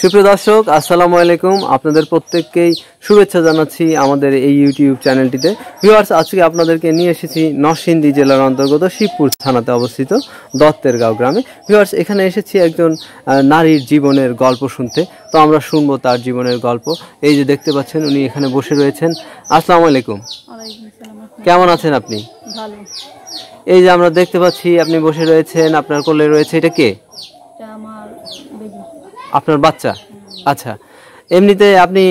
সুপ্রিয় দর্শক আসসালামু আলাইকুম আপনাদের প্রত্যেককেই শুভেচ্ছা জানাচ্ছি আমাদের এই ইউটিউব চ্যানেলটিতে ভিউয়ার্স আজকে আপনাদেরকে নিয়ে এসেছি নরসিংদী জেলার অন্তর্গত শিবপুর থানাতে অবস্থিত দত্তের গাঁও গ্রামে ভিউয়ার্স এখানে এসেছি একজন নারীর জীবনের গল্প শুনতে তো আমরা শুনবো তার জীবনের গল্প এই যে দেখতে পাচ্ছেন উনি এখানে বসে রয়েছেন আসসালামু আলাইকুম কেমন আছেন আপনি এই যে আমরা দেখতে পাচ্ছি আপনি বসে রয়েছেন আপনার কোলে রয়েছে এটা কে আপনার বাচ্চা আচ্ছা এমনিতে আপনি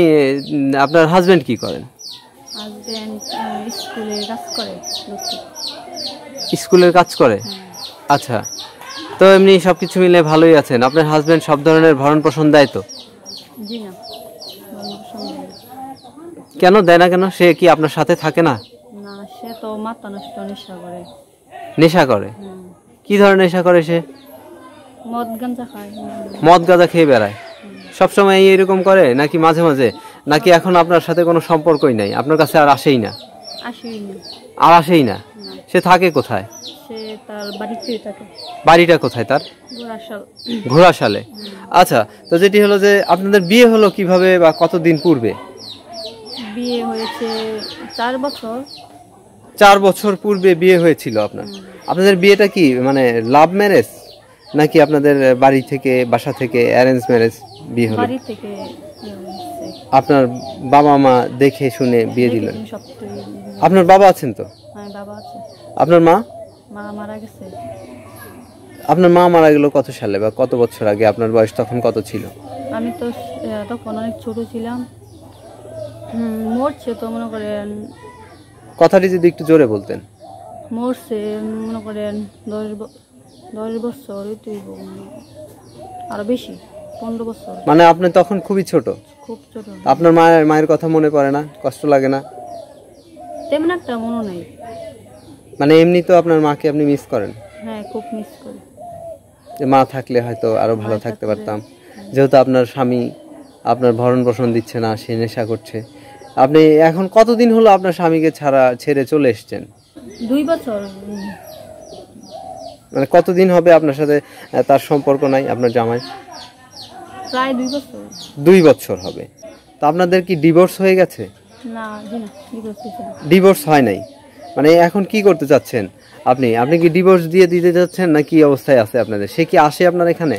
আপনার হাজব্যান্ড কি করেন স্কুলের কাজ করে হ্যাঁ। আচ্ছা তো এমনি সব কিছু মিলে ভালোই আছেন আপনার হাজব্যান্ড সব ধরনের ভরণ পোষণ দেয় তো কেন দেয় না কেন সে কি আপনার সাথে থাকে না সে তো নষ্ট নেশা করে নেশা করে হ্যাঁ। কি ধরনের নেশা করে সে মদ গাঁজা খেয়ে বেড়ায় সবসময় এরকম করে নাকি মাঝে মাঝে নাকি এখন আপনার সাথে কোনো সম্পর্কই নাই আপনার কাছে আর আসেই না আর আসেই না সে থাকে কোথায় বাড়িটা কোথায় তার ঘোড়াশালে আচ্ছা তো যেটি হলো যে আপনাদের বিয়ে হলো কিভাবে বা কতদিন পূর্বে বিয়ে হয়েছে চার বছর চার বছর পূর্বে বিয়ে হয়েছিল আপনার আপনাদের বিয়েটা কি মানে লাভ ম্যারেজ নাকি আপনাদের বাড়ি থেকে বাসা থেকে অ্যারেঞ্জ ম্যারেজ বিয়ে হলো আপনার বাবা মা দেখে শুনে বিয়ে দিলেন আপনার বাবা আছেন তো হ্যাঁ, আপনার মা মারা আপনার মা মারা গেল কত সালে বা কত বছর আগে আপনার বয়স তখন কত ছিল আমি তো তখন অনেক ছোট ছিলাম মরছে তো মনে করেন কথাটি যদি একটু জোরে বলতেন মরছে মনে করেন দশ দশ আরো বেশি পনেরো বছর মানে আপনি তখন খুবই ছোট খুব ছোট আপনার মায়ের মায়ের কথা মনে পড়ে না কষ্ট লাগে না তেমন একটা মনে নাই মানে এমনি তো আপনার মাকে আপনি মিস করেন হ্যাঁ খুব মিস করি যে মা থাকলে হয়তো আরো ভালো থাকতে পারতাম হ্যাঁ। যেহেতু আপনার স্বামী আপনার ভরণ পোষণ দিচ্ছে না সে নেশা করছে আপনি এখন কতদিন হলো আপনার স্বামীকে ছাড়া ছেড়ে চলে এসছেন দুই বছর মানে কতদিন হবে আপনার সাথে তার সম্পর্ক নাই আপনার জামাই প্রায় দুই বছর দুই বছর হবে তো আপনাদের কি ডিভোর্স হয়ে গেছে ডিভোর্স হয় নাই মানে এখন কি করতে চাচ্ছেন আপনি আপনি কি ডিভোর্স দিয়ে দিতে চাচ্ছেন না কি অবস্থায় আছে আপনাদের সে কি আসে আপনার এখানে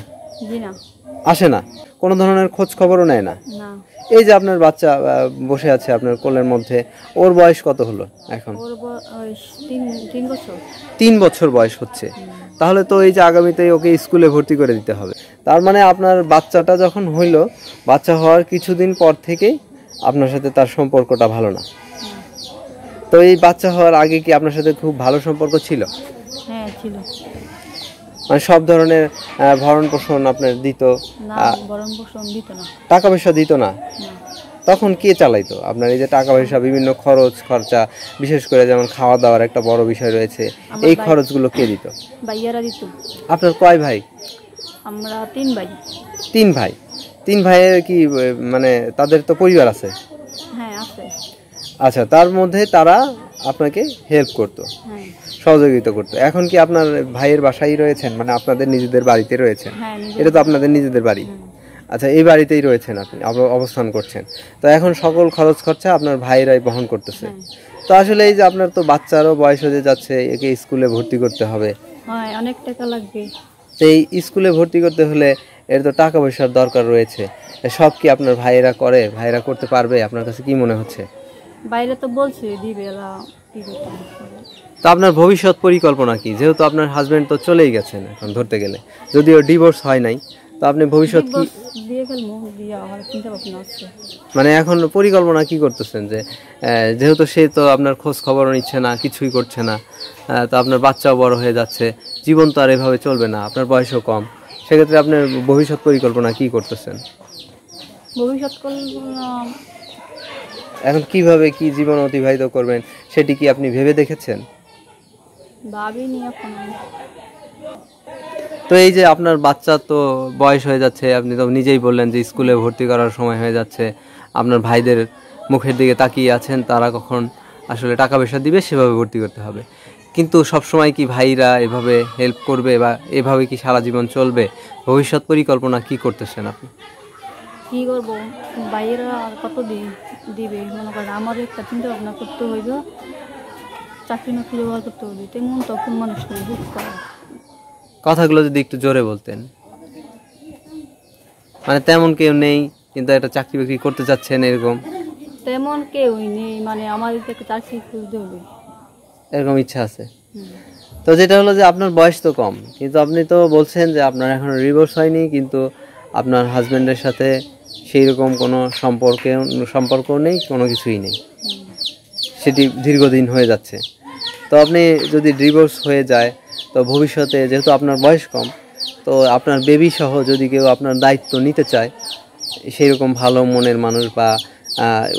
আসে না কোনো ধরনের খোঁজ খবরও নেয় না এই যে আপনার বাচ্চা বসে আছে আপনার কোলের মধ্যে ওর বয়স কত হলো এখন তিন বছর বয়স হচ্ছে তাহলে তো এই যে আগামীতে ওকে স্কুলে ভর্তি করে দিতে হবে তার মানে আপনার বাচ্চাটা যখন হইল বাচ্চা হওয়ার কিছুদিন পর থেকেই আপনার সাথে তার সম্পর্কটা ভালো না তো এই বাচ্চা হওয়ার আগে কি আপনার সাথে খুব ভালো সম্পর্ক ছিল হ্যাঁ ছিল মানে সব ধরনের ভরণ পোষণ আপনার দিত টাকা পয়সা দিত না তখন কে চালাইতো আপনার এই যে টাকা পয়সা বিভিন্ন খরচ খরচা বিশেষ করে যেমন খাওয়া দাওয়ার একটা বড় বিষয় রয়েছে এই খরচগুলো কে দিত ভাইয়ারা দিত আপনার কয় ভাই আমরা তিন ভাই তিন ভাই তিন ভাইয়ের কি মানে তাদের তো পরিবার আছে হ্যাঁ আছে আচ্ছা তার মধ্যে তারা আপনাকে হেল্প করতো হ্যাঁ। সহযোগিতা করতো এখন কি আপনার ভাইয়ের বাসায় রয়েছেন মানে আপনাদের নিজেদের বাড়িতে রয়েছেন হ্যাঁ, এটা তো আপনাদের নিজেদের বাড়ি আচ্ছা এই বাড়িতেই রয়েছেন আপনি অবস্থান করছেন তো এখন সকল খরচ খরচা আপনার ভাইয়েরাই বহন করতেছে হ্যাঁ। তো আসলে এই যে আপনার তো বাচ্চারও বয়স হয়ে যাচ্ছে একে স্কুলে ভর্তি করতে হবে অনেক টাকা লাগবে এই স্কুলে ভর্তি করতে হলে এর তো টাকা পয়সার দরকার রয়েছে সব কি আপনার ভাইয়েরা করে ভাইয়েরা করতে পারবে আপনার কাছে কি মনে হচ্ছে বাইরে তো বলছি দিবে তো আপনার ভবিষ্যৎ পরিকল্পনা কি যেহেতু আপনার হাজবেন্ড তো চলেই গেছেন এখন ধরতে গেলে যদিও ডিভোর্স হয় নাই তো আপনি ভবিষ্যৎ কি মানে এখন পরিকল্পনা কি করতেছেন যে যেহেতু সে তো আপনার খোঁজ খবর নিচ্ছে না কিছুই করছে না তো আপনার বাচ্চাও বড় হয়ে যাচ্ছে জীবন তো আর এভাবে চলবে না আপনার বয়সও কম সেক্ষেত্রে আপনার ভবিষ্যৎ পরিকল্পনা কি করতেছেন ভবিষ্যৎ এখন কিভাবে কি জীবন অতিবাহিত করবেন সেটি কি আপনি ভেবে দেখেছেন তো এই যে আপনার বাচ্চা তো বয়স হয়ে যাচ্ছে আপনি তো নিজেই বললেন যে স্কুলে ভর্তি করার সময় হয়ে যাচ্ছে আপনার ভাইদের মুখের দিকে তাকিয়ে আছেন তারা কখন আসলে টাকা পয়সা দিবে সেভাবে ভর্তি করতে হবে কিন্তু সবসময় কি ভাইরা এভাবে হেল্প করবে বা এভাবে কি সারা জীবন চলবে ভবিষ্যৎ পরিকল্পনা কি করতেছেন আপনি কি করবো বাইরে আর কত দিবে মনে করেন আমারও একটা চিন্তা ভাবনা করতে হইব চাকরি নাকি ব্যবহার করতে হইবে তেমন তখন মানুষ কথাগুলো যদি একটু জোরে বলতেন মানে তেমন কেউ নেই কিন্তু একটা চাকরি বাকরি করতে চাচ্ছেন এরকম তেমন কেউই নেই মানে আমাদের থেকে চাকরি খুঁজতে হবে এরকম ইচ্ছা আছে তো যেটা হলো যে আপনার বয়স তো কম কিন্তু আপনি তো বলছেন যে আপনার এখনো রিভোর্স হয়নি কিন্তু আপনার হাজব্যান্ডের সাথে সেই রকম কোনো সম্পর্কে সম্পর্ক নেই কোনো কিছুই নেই সেটি দীর্ঘদিন হয়ে যাচ্ছে তো আপনি যদি ডিভোর্স হয়ে যায় তো ভবিষ্যতে যেহেতু আপনার বয়স কম তো আপনার বেবি সহ যদি কেউ আপনার দায়িত্ব নিতে চায় সেই রকম ভালো মনের মানুষ বা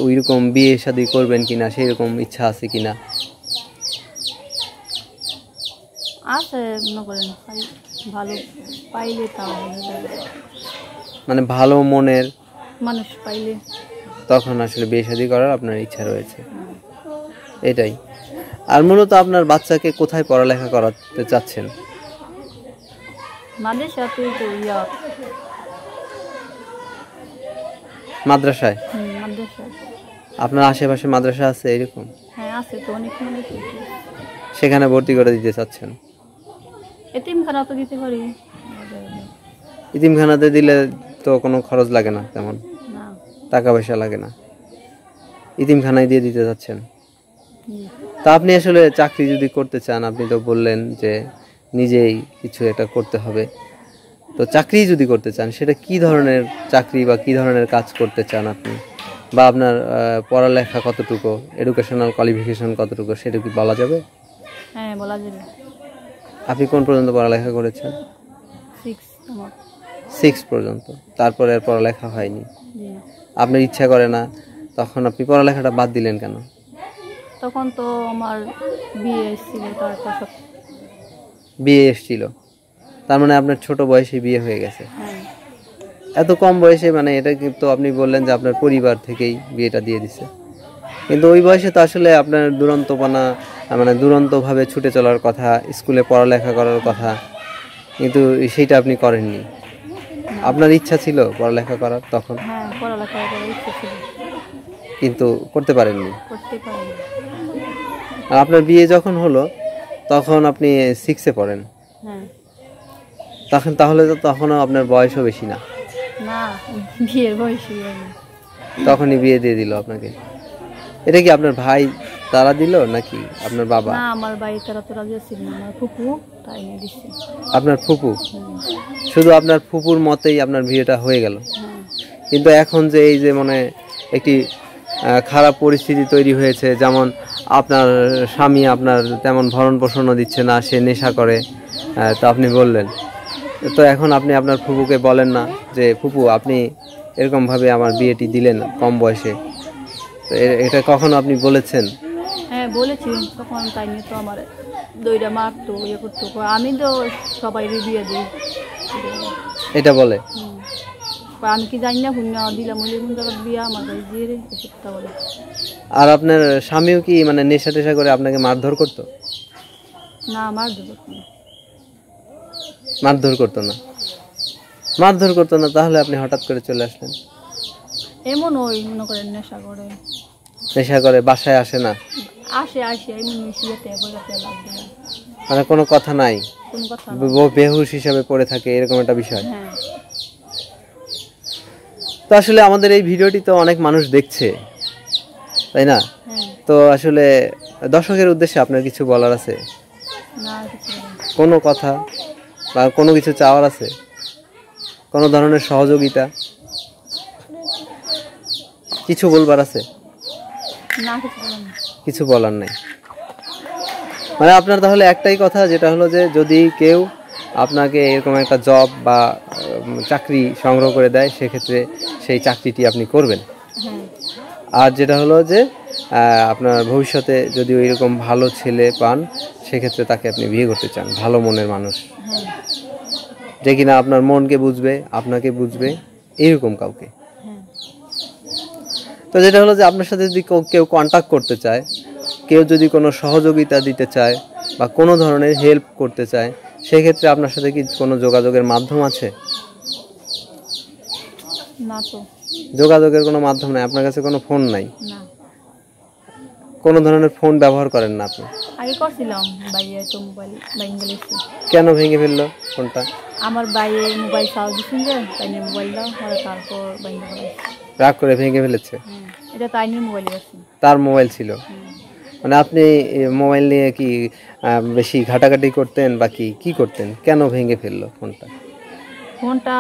ওই রকম বিয়ে শাদি করবেন কি না সেই রকম ইচ্ছা আছে কি না মানে ভালো মনের মানুষ পাইলে তখন আসলে বিয়ে করার আপনার ইচ্ছা রয়েছে এটাই আর মূলত আপনার বাচ্চাকে কোথায় পড়ালেখা করাতে চাচ্ছেন মাদ্রাসায় আপনার আশেপাশে মাদ্রাসা আছে এরকম হ্যাঁ, সেখানে ভর্তি করে দিতে চাচ্ছেন ইতিমখানাতে দিলে তো কোনো খরচ লাগে না তেমন টাকা পয়সা লাগে না ইতিমখানায় দিয়ে দিতে যাচ্ছেন তা আপনি আসলে চাকরি যদি করতে চান আপনি তো বললেন যে নিজেই কিছু একটা করতে হবে তো চাকরি যদি করতে চান সেটা কি ধরনের চাকরি বা কি ধরনের কাজ করতে চান আপনি বা আপনার পড়ালেখা কতটুকু এডুকেশনাল কোয়ালিফিকেশন কতটুকু সেটা কি বলা যাবে হ্যাঁ বলা যাবে আপনি কোন পর্যন্ত পড়ালেখা করেছেন সিক্স সিক্স পর্যন্ত তারপরে আর পড়ালেখা হয়নি আপনার ইচ্ছা করে না তখন আপনি পড়ালেখাটা বাদ দিলেন কেন তখন তো আমার বিয়ে এসেছিল বিয়ে এসেছিল তার মানে আপনার ছোট বয়সে বিয়ে হয়ে গেছে হ্যাঁ। এত কম বয়সে মানে এটা কিন্তু আপনি বললেন যে আপনার পরিবার থেকেই বিয়েটা দিয়ে দিছে কিন্তু ওই বয়সে তো আসলে আপনার দুরন্তপানা মানে দুরন্তভাবে ছুটে চলার কথা স্কুলে পড়ালেখা করার কথা কিন্তু সেইটা আপনি করেননি হ্যাঁ। আপনার ইচ্ছা ছিল পড়ালেখা করার তখন হ্যাঁ, কিন্তু করতে পারেননি আর আপনার বিয়ে যখন হলো তখন আপনি সিক্সে পড়েন হ্যাঁ। তখন তাহলে তো তখনও আপনার বয়সও বেশি না বিয়ের তখনই বিয়ে দিয়ে দিল আপনাকে এটা কি আপনার ভাই তারা দিল নাকি আপনার বাবা না আমার ভাই তারা তো রাজি ছিল না আমার ফুপু তাই দিছে আপনার ফুপু শুধু আপনার ফুপুর মতেই আপনার বিয়েটা হয়ে গেল কিন্তু এখন যে এই যে মানে একটি খারাপ পরিস্থিতি তৈরি হয়েছে যেমন আপনার স্বামী আপনার তেমন ভরণ পোষণও দিচ্ছে না সে নেশা করে তো আপনি বললেন তো এখন আপনি আপনার ফুপুকে বলেন না যে ফুপু আপনি এরকমভাবে আমার বিয়েটি দিলেন কম বয়সে এটা কখনো আপনি বলেছেন হ্যাঁ বলেছি তখন তাই নিয়ে তো আমার দইটা মারতো ইয়ে করতো আমি তো সবাই বিয়ে দিই এটা বলে আমি কি জানি না হুন্না দিলাম ওই বিয়ে আমার দিয়ে রে সত্যি বলে আর আপনার স্বামীও কি মানে নেশা টেশা করে আপনাকে মারধর করতো না মারধর মারধর করতো না মারধর করতো না তাহলে আপনি হঠাৎ করে চলে আসলেন এমন ওই মনে করেন নেশা করে নেশা করে বাসায় আসে না আসে আসে এমন মিশিয়েতে বলাতে লাগবে মানে কোনো কথা নাই কোনো বেহুশ হিসাবে পড়ে থাকে এরকম একটা বিষয় হ্যাঁ। তো আসলে আমাদের এই ভিডিওটি তো অনেক মানুষ দেখছে তাই না হ্যাঁ। তো আসলে দর্শকের উদ্দেশ্যে আপনার কিছু বলার আছে কোনো কথা বা কোনো কিছু চাওয়ার আছে কোনো ধরনের সহযোগিতা কিছু বলবার আছে কিছু বলার নাই মানে আপনার তাহলে একটাই কথা যেটা হলো যে যদি কেউ আপনাকে এরকম একটা জব বা চাকরি সংগ্রহ করে দেয় সেক্ষেত্রে সেই চাকরিটি আপনি করবেন হ্যাঁ। আর যেটা হলো যে আপনার ভবিষ্যতে যদি ওই রকম ভালো ছেলে পান সেক্ষেত্রে তাকে আপনি বিয়ে করতে চান ভালো মনের মানুষ হ্যাঁ। যে কিনা আপনার মনকে বুঝবে আপনাকে বুঝবে এইরকম কাউকে তো যেটা হলো যে আপনার সাথে যদি কেউ কন্ট্যাক্ট করতে চায় কেউ যদি কোনো সহযোগিতা দিতে চায় বা কোনো ধরনের হেল্প করতে চায় সেক্ষেত্রে আপনার সাথে কি কোনো যোগাযোগের মাধ্যম আছে যোগাযোগের কোনো মাধ্যম নাই আপনার কাছে কোনো ফোন নাই কোন কোনো ধরনের ফোন ব্যবহার করেন না আপনি আগে করছিলাম ভাইয়া তো মোবাইল বা গেছে কেন ভেঙে ফেললো ফোনটা আমার ভাইয়ের মোবাইল চার্জ দিছিল তাই দাও তারপর ভেঙে রাগ করে ভেঙে ফেলেছে তার মোবাইল ছিল মানে আপনি মোবাইল নিয়ে কি বেশি ঘাটাঘাটি করতেন বা কি কি করতেন কেন ভেঙে ফেললো ফোনটা ফোনটা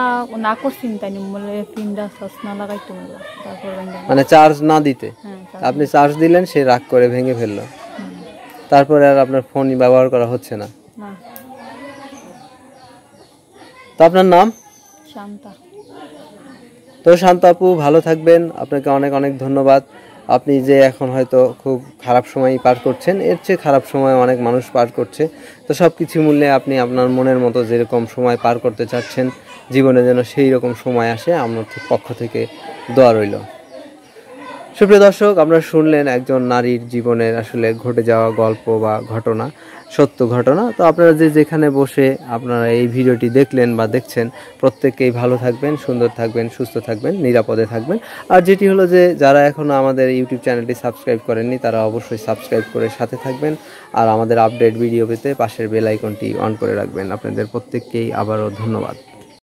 না করছেন তাই পিনটা চার্জ না লাগাইতো তারপর মানে চার্জ না দিতে হ্যাঁ, আপনি চার্জ দিলেন সে রাগ করে ভেঙে ফেললো তারপরে আর আপনার ফোনই ব্যবহার করা হচ্ছে না তো আপনার নাম শান্তা তো শান্ত আপু ভালো থাকবেন আপনাকে অনেক অনেক ধন্যবাদ আপনি যে এখন হয়তো খুব খারাপ সময়ই পার করছেন এর চেয়ে খারাপ সময় অনেক মানুষ পার করছে তো সব কিছু মূল্যে আপনি আপনার মনের মতো যেরকম সময় পার করতে চাচ্ছেন জীবনে যেন সেই রকম সময় আসে আমার পক্ষ থেকে দোয়া রইল সুপ্রিয় দর্শক আমরা শুনলেন একজন নারীর জীবনের আসলে ঘটে যাওয়া গল্প বা ঘটনা সত্য ঘটনা তো আপনারা যে যেখানে বসে আপনারা এই ভিডিওটি দেখলেন বা দেখছেন প্রত্যেককেই ভালো থাকবেন সুন্দর থাকবেন সুস্থ থাকবেন নিরাপদে থাকবেন আর যেটি হলো যে যারা এখনও আমাদের ইউটিউব চ্যানেলটি সাবস্ক্রাইব করেননি তারা অবশ্যই সাবস্ক্রাইব করে সাথে থাকবেন আর আমাদের আপডেট ভিডিও পেতে পাশের বেল আইকনটি অন করে রাখবেন আপনাদের প্রত্যেককেই আবারও ধন্যবাদ